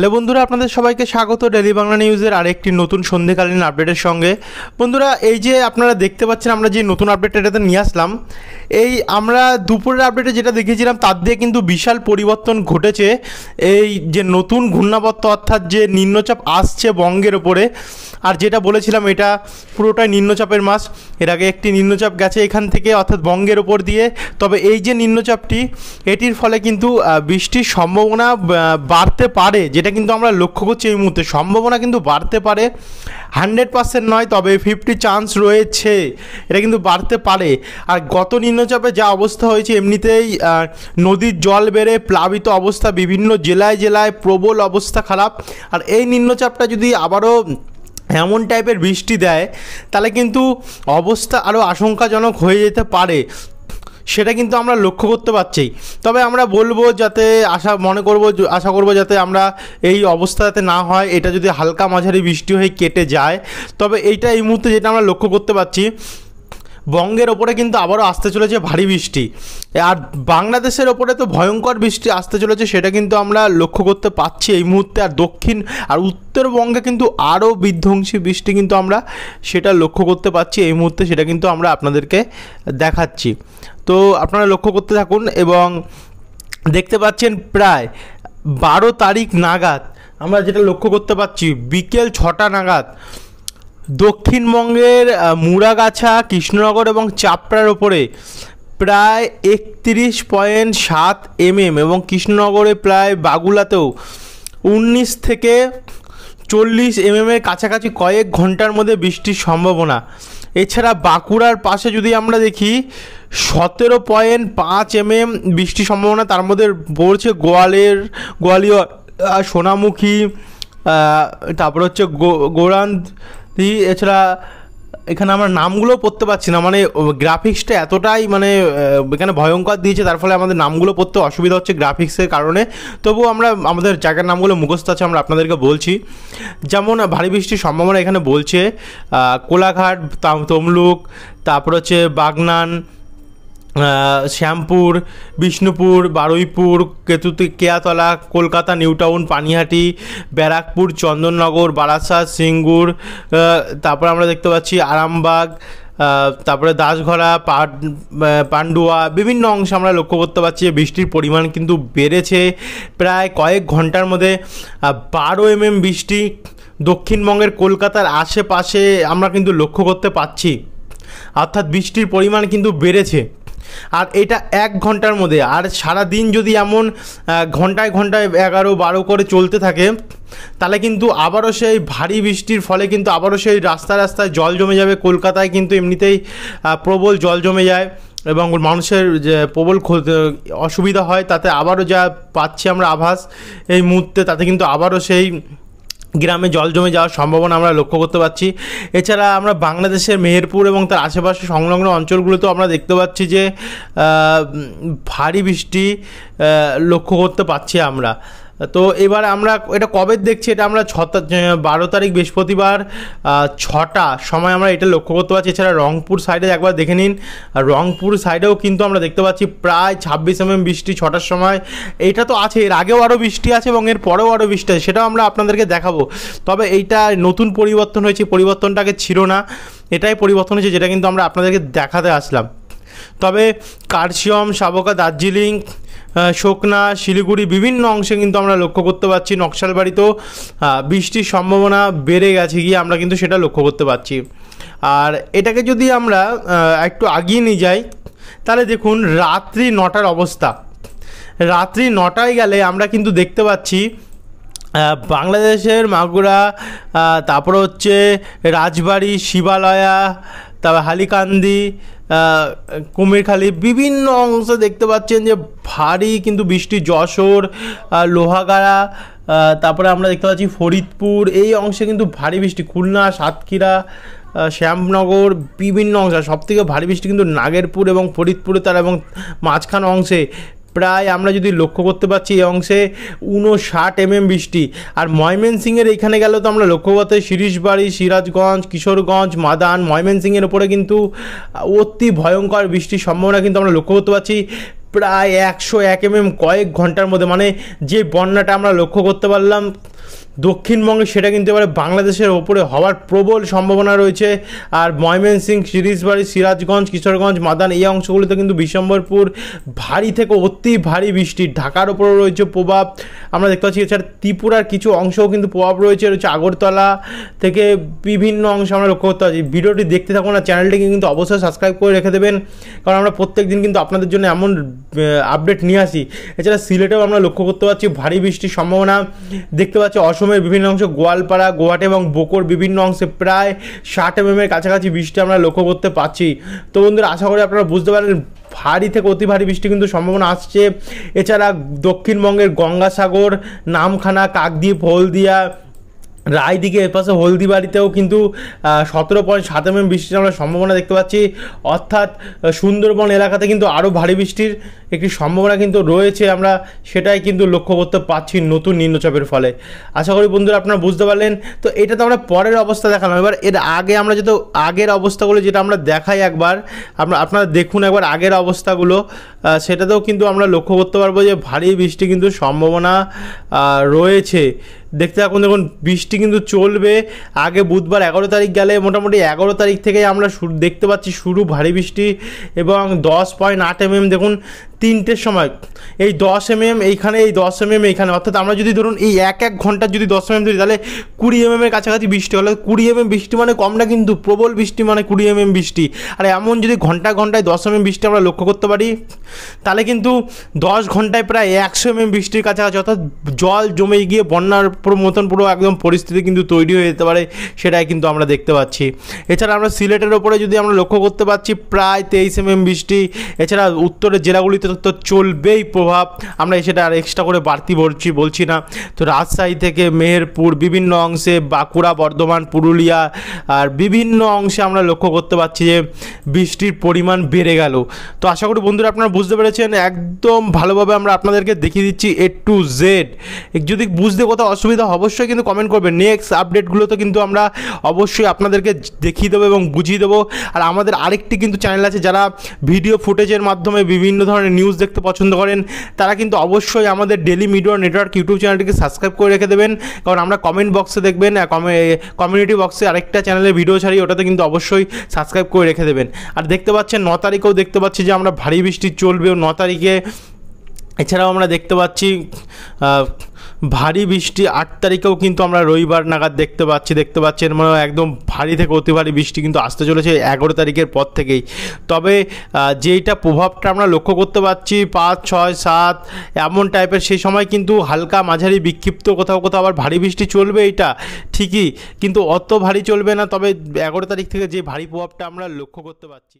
hello বন্ধুরা আপনাদের সবাইকে স্বাগত ডেলি বাংলা নিউজের আরেকটি নতুন সন্ধ্যেকালীন আপডেটের সঙ্গে বন্ধুরা এই যে আপনারা দেখতে পাচ্ছেন আমরা যে নতুন আপডেটটা এটাতে নিয়ে আসলাম এই আমরা দুপুরের আপডেটে যেটা দেখেছিলাম তার দিয়ে কিন্তু বিশাল পরিবর্তন ঘটেছে এই যে নতুন ঘূর্ণাবত্ত অর্থাৎ যে নিম্নচাপ আসছে বঙ্গের ওপরে আর যেটা বলেছিলাম এটা পুরোটাই নিম্নচাপের মাস এর আগে একটি নিম্নচাপ গেছে এখান থেকে অর্থাৎ বঙ্গের ওপর দিয়ে তবে এই যে নিম্নচাপটি এটির ফলে কিন্তু বৃষ্টির সম্ভাবনা বাড়তে পারে যেটা এটা কিন্তু আমরা লক্ষ্য করছি এই মুহূর্তে সম্ভাবনা কিন্তু বাড়তে পারে হান্ড্রেড পার্সেন্ট নয় তবে ফিফটি চান্স রয়েছে এটা কিন্তু বাড়তে পারে আর গত নিম্নচাপে যা অবস্থা হয়েছে এমনিতেই নদীর জল বেড়ে প্লাবিত অবস্থা বিভিন্ন জেলায় জেলায় প্রবল অবস্থা খারাপ আর এই নিম্নচাপটা যদি আবারও এমন টাইপের বৃষ্টি দেয় তাহলে কিন্তু অবস্থা আরও আশঙ্কাজনক হয়ে যেতে পারে সেটা কিন্তু আমরা লক্ষ্য করতে পারছি তবে আমরা বলবো যাতে আশা মনে করব আশা করব যাতে আমরা এই অবস্থা যাতে না হয় এটা যদি হালকা মাঝারি বৃষ্টি হয়ে কেটে যায় তবে এইটা এই মুহূর্তে যেটা আমরা লক্ষ্য করতে পারছি বঙ্গের ওপরে কিন্তু আবারও আসতে চলেছে ভারী বৃষ্টি আর বাংলাদেশের ওপরে তো ভয়ঙ্কর বৃষ্টি আসতে চলেছে সেটা কিন্তু আমরা লক্ষ্য করতে পারছি এই মুহূর্তে আর দক্ষিণ আর উত্তরবঙ্গে কিন্তু আরও বিধ্বংসী বৃষ্টি কিন্তু আমরা সেটা লক্ষ্য করতে পারছি এই মুহূর্তে সেটা কিন্তু আমরা আপনাদেরকে দেখাচ্ছি তো আপনারা লক্ষ্য করতে থাকুন এবং দেখতে পাচ্ছেন প্রায় বারো তারিখ নাগাদ আমরা যেটা লক্ষ্য করতে পারছি বিকেল ছটা নাগাদ দক্ষিণবঙ্গের মুড়াগাছা কৃষ্ণনগর এবং চাপড়ার ওপরে প্রায় একত্রিশ পয়েন্ট সাত এমএম এবং কৃষ্ণনগরে প্রায় বাগুলাতেও উনিশ থেকে চল্লিশ এমএমের কাছাকাছি কয়েক ঘন্টার মধ্যে বৃষ্টির সম্ভাবনা এছাড়া বাঁকুড়ার পাশে যদি আমরা দেখি সতেরো পয়েন্ট পাঁচ এমএম বৃষ্টির সম্ভাবনা তার মধ্যে পড়ছে গোয়ালের গোয়ালিয়র সোনামুখী তারপর হচ্ছে গো গোরান্দ এছাড়া এখানে আমরা নামগুলো পড়তে পারছি না মানে গ্রাফিক্সটা এতটাই মানে এখানে ভয়ঙ্কর দিয়েছে তার ফলে আমাদের নামগুলো পড়তে অসুবিধা হচ্ছে গ্রাফিক্সের কারণে তবুও আমরা আমাদের জায়গার নামগুলো মুখস্থ আছে আমরা আপনাদেরকে বলছি যেমন ভারী বৃষ্টির সম্ভাবনা এখানে বলছে কোলাঘাট তমলুক তারপর হচ্ছে বাগনান শ্যামপুর বিষ্ণুপুর বারুইপুর কেতুতি কেয়াতলা কলকাতা নিউটাউন পানিহাটি ব্যারাকপুর চন্দননগর বারাসাত সিঙ্গুর তারপর আমরা দেখতে পাচ্ছি আরামবাগ তারপরে দাসঘরা পাট পান্ডুয়া বিভিন্ন অংশে আমরা লক্ষ্য করতে পারছি যে বৃষ্টির পরিমাণ কিন্তু বেড়েছে প্রায় কয়েক ঘন্টার মধ্যে বারো এম এম বৃষ্টি দক্ষিণবঙ্গের কলকাতার আশেপাশে আমরা কিন্তু লক্ষ্য করতে পারছি অর্থাৎ বৃষ্টির পরিমাণ কিন্তু বেড়েছে আর এটা এক ঘন্টার মধ্যে আর সারা দিন যদি এমন ঘন্টায় ঘন্টায় এগারো বারো করে চলতে থাকে তাহলে কিন্তু আবারও সেই ভারী বৃষ্টির ফলে কিন্তু আবারও সেই রাস্তায় রাস্তায় জল জমে যাবে কলকাতায় কিন্তু এমনিতেই প্রবল জল জমে যায় এবং মানুষের যে প্রবল অসুবিধা হয় তাতে আবারও যা পাচ্ছি আমরা আভাস এই মুহূর্তে তাতে কিন্তু আবারও সেই গ্রামে জল জমে যাওয়ার সম্ভাবনা আমরা লক্ষ্য করতে পারছি এছাড়া আমরা বাংলাদেশের মেহেরপুর এবং তার আশেপাশে সংলগ্ন অঞ্চলগুলোতেও আমরা দেখতে পাচ্ছি যে ভারী বৃষ্টি লক্ষ্য করতে পারছি আমরা তো এবার আমরা এটা কবে দেখছি এটা আমরা ছ বারো তারিখ বৃহস্পতিবার ছটা সময় আমরা এটা লক্ষ্য করতে পারছি এছাড়া রংপুর সাইডে একবার দেখে নিন রংপুর সাইডেও কিন্তু আমরা দেখতে পাচ্ছি প্রায় ছাব্বিশ এমএম mm বৃষ্টি ছটার সময় এটা তো আছে এর আগেও আরও বৃষ্টি আছে এবং এর পরেও আরও বৃষ্টি আছে সেটাও আমরা আপনাদেরকে দেখাবো তবে এইটা নতুন পরিবর্তন হয়েছে পরিবর্তনটাকে ছিল না এটাই পরিবর্তন হয়েছে যেটা কিন্তু আমরা আপনাদেরকে দেখাতে আসলাম তবে কার্সিয়াম সাবকা দার্জিলিং শোকনা শিলিগুড়ি বিভিন্ন অংশে কিন্তু আমরা লক্ষ্য করতে পারছি নকশালবাড়িতেও বৃষ্টির সম্ভাবনা বেড়ে গেছে গিয়ে আমরা কিন্তু সেটা লক্ষ্য করতে পারছি আর এটাকে যদি আমরা একটু আগিয়ে নিয়ে যাই তাহলে দেখুন রাত্রি নটার অবস্থা রাত্রি নটায় গেলে আমরা কিন্তু দেখতে পাচ্ছি বাংলাদেশের মাগুরা তারপর হচ্ছে রাজবাড়ি শিবালয়া তারপর হালিকান্দি কুমিরখালী বিভিন্ন অংশে দেখতে পাচ্ছেন যে ভারী কিন্তু বৃষ্টি যশোর লোহাগাড়া তারপরে আমরা দেখতে পাচ্ছি ফরিদপুর এই অংশে কিন্তু ভারী বৃষ্টি খুলনা সাতক্ষীরা শ্যামনগর বিভিন্ন অংশ সবথেকে ভারী বৃষ্টি কিন্তু নাগেরপুর এবং ফরিদপুরে তার এবং মাঝখান অংশে প্রায় আমরা যদি লক্ষ্য করতে পারছি এই অংশে উনষাট এমএম বৃষ্টি আর ময়মনসিংয়ের এখানে গেল তো আমরা লক্ষ্য করতে শিরিশবাড়ি সিরাজগঞ্জ কিশোরগঞ্জ মাদান ময়মনসিংয়ের ওপরে কিন্তু অতি ভয়ঙ্কর বৃষ্টির সম্ভাবনা কিন্তু আমরা লক্ষ্য করতে পারছি প্রায় একশো এক এমএম কয়েক ঘন্টার মধ্যে মানে যে বন্যাটা আমরা লক্ষ্য করতে পারলাম দক্ষিণবঙ্গে সেটা কিন্তু এবারে বাংলাদেশের ওপরে হওয়ার প্রবল সম্ভাবনা রয়েছে আর ময়মনসিংহ সিরিজবাড়ি সিরাজগঞ্জ কিশোরগঞ্জ মাদান এই অংশগুলিতে কিন্তু বিশ্বম্বরপুর ভারী থেকে অতি ভারী বৃষ্টি ঢাকার ওপরেও রয়েছে প্রভাব আমরা দেখতে পাচ্ছি এছাড়া ত্রিপুরার কিছু অংশও কিন্তু প্রভাব রয়েছে রয়েছে আগরতলা থেকে বিভিন্ন অংশ আমরা লক্ষ্য করতে পারছি ভিডিওটি দেখতে থাকুন আর চ্যানেলটিকে কিন্তু অবশ্যই সাবস্ক্রাইব করে রেখে দেবেন কারণ আমরা প্রত্যেক দিন কিন্তু আপনাদের জন্য এমন আপডেট নিয়ে আসি এছাড়া সিলেটেও আমরা লক্ষ্য করতে পারছি ভারী বৃষ্টির সম্ভাবনা দেখতে পাচ্ছি হচ্ছে অসমের বিভিন্ন অংশে গোয়ালপাড়া গোয়াটে এবং বোকোর বিভিন্ন অংশে প্রায় ষাট mm এর কাছাকাছি বৃষ্টি আমরা লক্ষ্য করতে পারছি তো বন্ধুরা আশা করি আপনারা বুঝতে পারেন ভারী থেকে অতি ভারী বৃষ্টি কিন্তু সম্ভাবনা আসছে এছাড়া দক্ষিণবঙ্গের গঙ্গাসাগর নামখানা কাকদ্বীপ হলদিয়া রায়দিকে এর পাশে হলদিবাড়িতেও কিন্তু সতেরো পয়েন্ট সাত এমএম mm বৃষ্টির আমরা সম্ভাবনা দেখতে পাচ্ছি অর্থাৎ সুন্দরবন এলাকাতে কিন্তু আরও ভারী বৃষ্টির একটি সম্ভাবনা কিন্তু রয়েছে আমরা সেটাই কিন্তু লক্ষ্য করতে পারছি নতুন নিম্নচাপের ফলে আশা করি বন্ধুরা আপনারা বুঝতে পারলেন তো এটা তো আমরা পরের অবস্থা দেখালাম এবার এর আগে আমরা যেহেতু আগের অবস্থাগুলো যেটা আমরা দেখাই একবার আমরা আপনারা দেখুন একবার আগের অবস্থাগুলো সেটাতেও কিন্তু আমরা লক্ষ্য করতে পারবো যে ভারী বৃষ্টি কিন্তু সম্ভাবনা রয়েছে দেখতে থাকুন দেখুন বৃষ্টি কিন্তু চলবে আগে বুধবার এগারো তারিখ গেলে মোটামুটি এগারো তারিখ থেকে আমরা দেখতে পাচ্ছি শুরু ভারী বৃষ্টি এবং দশ পয়েন্ট আট এম দেখুন তিনটের সময় এই দশ এম এম এইখানে এই দশ এম এম এইখানে অর্থাৎ আমরা যদি ধরুন এই এক এক ঘন্টার যদি দশ এম এম ধরি তাহলে কুড়ি এম এর কাছাকাছি বৃষ্টি হলে কুড়ি এম এম বৃষ্টি মানে কম না কিন্তু প্রবল বৃষ্টি মানে কুড়ি এম এম বৃষ্টি আর এমন যদি ঘন্টা ঘন্টায় দশ এম এম বৃষ্টি আমরা লক্ষ্য করতে পারি তাহলে কিন্তু দশ ঘন্টায় প্রায় একশো এম এম বৃষ্টির কাছাকাছি অর্থাৎ জল জমে গিয়ে বন্যার মতন পুরো একদম পরিস্থিতি কিন্তু তৈরি হয়ে যেতে পারে সেটাই কিন্তু আমরা দেখতে পাচ্ছি এছাড়া আমরা সিলেটের ওপরে যদি আমরা লক্ষ্য করতে পারছি প্রায় তেইশ এম এম বৃষ্টি এছাড়া উত্তরের জেলাগুলিতে তো চলবেই প্রভাব আমরা সেটা আর এক্সট্রা করে বাড়তি বলছি বলছি না তো রাজশাহী থেকে মেহেরপুর বিভিন্ন অংশে বাঁকুড়া বর্ধমান পুরুলিয়া আর বিভিন্ন অংশে আমরা লক্ষ্য করতে পারছি যে বৃষ্টির পরিমাণ বেড়ে গেল তো আশা করি বন্ধুরা আপনারা বুঝতে পেরেছেন একদম ভালোভাবে আমরা আপনাদেরকে দেখিয়ে দিচ্ছি এ টু জেড যদি বুঝতে কোথাও অসুবিধা অবশ্যই কিন্তু কমেন্ট করবে নেক্সট আপডেটগুলো তো কিন্তু আমরা অবশ্যই আপনাদেরকে দেখিয়ে দেবো এবং বুঝিয়ে দেবো আর আমাদের আরেকটি কিন্তু চ্যানেল আছে যারা ভিডিও ফুটেজের মাধ্যমে বিভিন্ন ধরনের নিউজ দেখতে পছন্দ করেন তারা কিন্তু অবশ্যই আমাদের ডেলি মিডিয়া নেটওয়ার্ক ইউটিউব চ্যানেলটিকে সাবস্ক্রাইব করে রেখে দেবেন কারণ আমরা কমেন্ট বক্সে দেখবেন কমিউনিটি বক্সে আরেকটা চ্যানেলে ভিডিও ছাড়ি ওটাতে কিন্তু অবশ্যই সাবস্ক্রাইব করে রেখে দেবেন আর দেখতে পাচ্ছেন ন তারিখেও দেখতে পাচ্ছি যে আমরা ভারী বৃষ্টি ও ন তারিখে এছাড়াও আমরা দেখতে পাচ্ছি ভারী বৃষ্টি আট তারিখেও কিন্তু আমরা রবিবার নাগাদ দেখতে পাচ্ছি দেখতে পাচ্ছি এর মানে একদম ভারী থেকে অতি ভারী বৃষ্টি কিন্তু আসতে চলেছে এগারো তারিখের পর থেকেই তবে যেইটা প্রভাবটা আমরা লক্ষ্য করতে পারছি পাঁচ ছয় সাত এমন টাইপের সেই সময় কিন্তু হালকা মাঝারি বিক্ষিপ্ত কোথাও কোথাও আবার ভারী বৃষ্টি চলবে এটা ঠিকই কিন্তু অত ভারী চলবে না তবে এগারো তারিখ থেকে যে ভারী প্রভাবটা আমরা লক্ষ্য করতে পারছি